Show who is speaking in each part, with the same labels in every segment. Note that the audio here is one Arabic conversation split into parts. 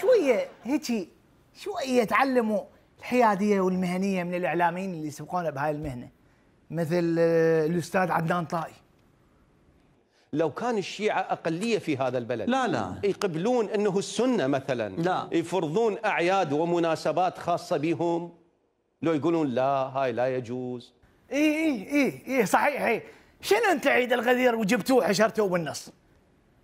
Speaker 1: شويه هيك شويه تعلموا الحياديه والمهنيه من الاعلاميين اللي سبقونا بهاي المهنه مثل آه، الاستاذ عدنان طائي
Speaker 2: لو كان الشيعة أقلية في هذا البلد لا لا يقبلون أنه السنة مثلا لا يفرضون أعياد ومناسبات خاصة بهم لو يقولون لا هاي لا يجوز
Speaker 1: إي إي إي, إي صحيح إي شنو أنت عيد الغدير وجبتوه حشرتوه بالنص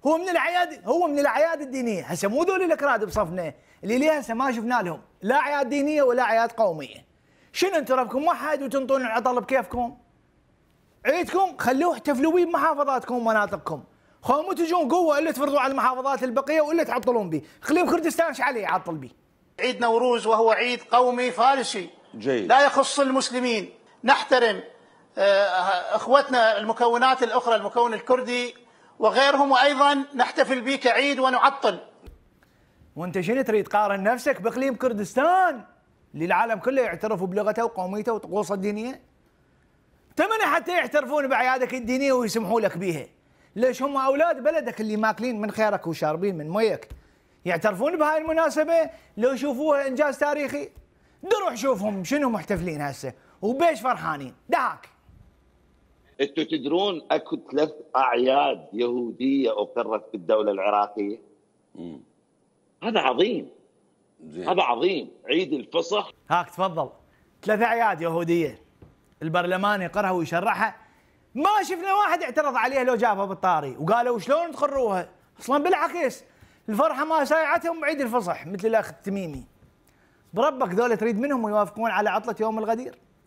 Speaker 1: هو من الاعياد هو من الاعياد الدينيه هسه مو ذول الاكراد بصفنا اللي ليه هسه ما شفنا لهم لا اعياد دينيه ولا اعياد قوميه شنو انتم ربكم واحد وتنطون العطل بكيفكم عيدكم خلوه احتفلوا بيه بمحافظاتكم ومناطقكم خو مو تجون قوه الا تفرضوا على المحافظات البقيه والا تعطلون به خليهم
Speaker 3: كردستان ايش عليه يعطل به عيد نوروز وهو عيد قومي فارسي جيد. لا يخص المسلمين نحترم آه، اخوتنا المكونات الاخرى المكون الكردي وغيرهم وايضا نحتفل بك عيد ونعطل
Speaker 1: وانت شنو تريد تقارن نفسك باقليم كردستان اللي العالم كله يعترف بلغته وقوميته وطقوسه الدينيه تمنى حتى يعترفون باعيادك الدينيه ويسمحوا لك بيها ليش هم اولاد بلدك اللي ماكلين من خيرك وشاربين من ميك يعترفون بهاي المناسبه لو شوفوها انجاز تاريخي دروح شوفهم شنو محتفلين هسه وبيش فرحانين دعك
Speaker 2: انتم تدرون اكو ثلاث اعياد يهوديه اقرت بالدوله العراقيه مم. هذا عظيم زي. هذا عظيم عيد الفصح
Speaker 1: هاك تفضل ثلاث اعياد يهوديه البرلمان يقرها ويشرحها ما شفنا واحد اعترض عليها لو جابها بالطاري وقالوا شلون تخروها اصلا بالعكس الفرحه ما سايعتهم بعيد الفصح مثل الاخ التميمي بربك ذولا تريد منهم يوافقون على عطله يوم الغدير